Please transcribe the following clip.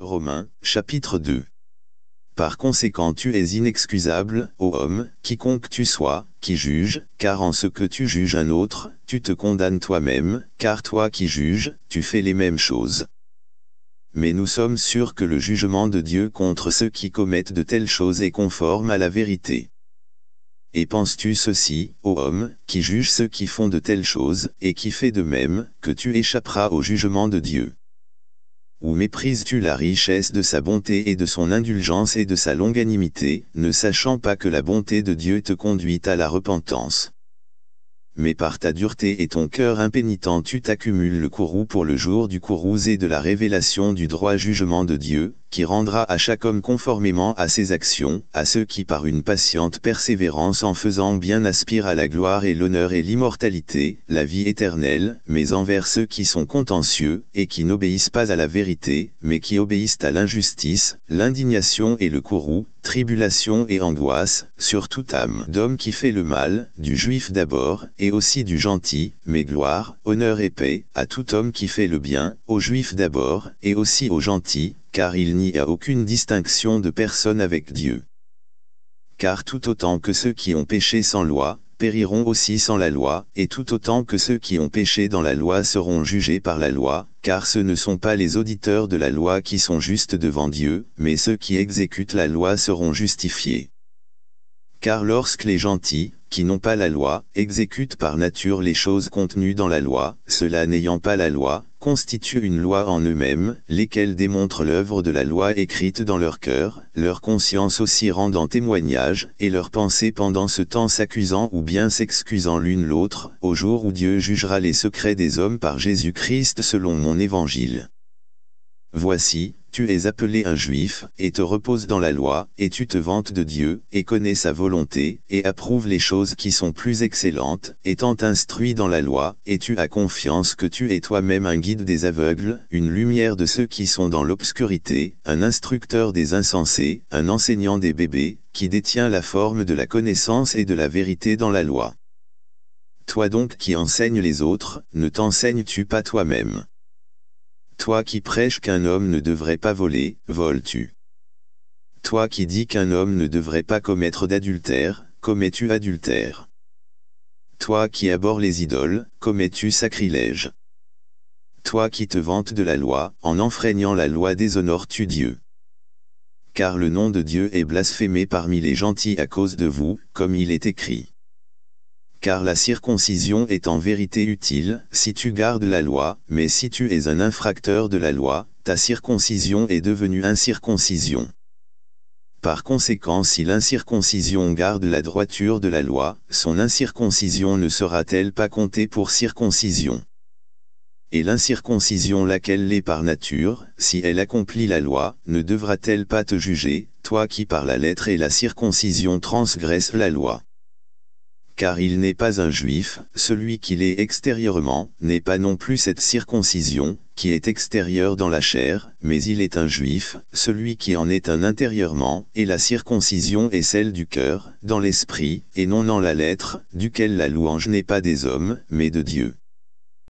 Romains, chapitre 2. Par conséquent tu es inexcusable, ô homme, quiconque tu sois, qui juge, car en ce que tu juges un autre, tu te condamnes toi-même, car toi qui juges, tu fais les mêmes choses. Mais nous sommes sûrs que le jugement de Dieu contre ceux qui commettent de telles choses est conforme à la vérité. Et penses-tu ceci, ô homme, qui juge ceux qui font de telles choses, et qui fait de même, que tu échapperas au jugement de Dieu ou méprises-tu la richesse de sa bonté et de son indulgence et de sa longanimité, ne sachant pas que la bonté de Dieu te conduit à la repentance Mais par ta dureté et ton cœur impénitent tu t'accumules le courroux pour le jour du courroux et de la révélation du droit jugement de Dieu, qui rendra à chaque homme conformément à ses actions, à ceux qui par une patiente persévérance en faisant bien aspirent à la gloire et l'honneur et l'immortalité, la vie éternelle, mais envers ceux qui sont contentieux, et qui n'obéissent pas à la vérité, mais qui obéissent à l'injustice, l'indignation et le courroux, tribulation et angoisse, sur toute âme d'homme qui fait le mal, du juif d'abord, et aussi du gentil, mais gloire, honneur et paix, à tout homme qui fait le bien, aux juifs d'abord, et aussi aux gentils, car il n'y a aucune distinction de personne avec Dieu. Car tout autant que ceux qui ont péché sans loi, périront aussi sans la loi, et tout autant que ceux qui ont péché dans la loi seront jugés par la loi, car ce ne sont pas les auditeurs de la loi qui sont justes devant Dieu, mais ceux qui exécutent la loi seront justifiés. Car lorsque les gentils, qui n'ont pas la loi, exécutent par nature les choses contenues dans la loi, cela n'ayant pas la loi, constituent une loi en eux-mêmes, lesquels démontrent l'œuvre de la loi écrite dans leur cœur, leur conscience aussi rendant témoignage, et leurs pensée pendant ce temps s'accusant ou bien s'excusant l'une l'autre, au jour où Dieu jugera les secrets des hommes par Jésus-Christ selon mon évangile. Voici, tu es appelé un juif, et te reposes dans la loi, et tu te vantes de Dieu, et connais sa volonté, et approuves les choses qui sont plus excellentes, étant instruit dans la loi, et tu as confiance que tu es toi-même un guide des aveugles, une lumière de ceux qui sont dans l'obscurité, un instructeur des insensés, un enseignant des bébés, qui détient la forme de la connaissance et de la vérité dans la loi. Toi donc qui enseignes les autres, ne t'enseignes-tu pas toi-même toi qui prêches qu'un homme ne devrait pas voler, voles-tu Toi qui dis qu'un homme ne devrait pas commettre d'adultère, commets-tu adultère Toi qui abhorres les idoles, commets-tu sacrilège Toi qui te vantes de la loi, en enfreignant la loi déshonores-tu Dieu Car le nom de Dieu est blasphémé parmi les gentils à cause de vous, comme il est écrit car la circoncision est en vérité utile, si tu gardes la loi, mais si tu es un infracteur de la loi, ta circoncision est devenue incirconcision. Par conséquent si l'incirconcision garde la droiture de la loi, son incirconcision ne sera-t-elle pas comptée pour circoncision Et l'incirconcision laquelle l'est par nature, si elle accomplit la loi, ne devra-t-elle pas te juger, toi qui par la lettre et la circoncision transgresses la loi car il n'est pas un juif, celui qu'il est extérieurement, n'est pas non plus cette circoncision, qui est extérieure dans la chair, mais il est un juif, celui qui en est un intérieurement, et la circoncision est celle du cœur, dans l'esprit, et non dans la lettre, duquel la louange n'est pas des hommes, mais de Dieu.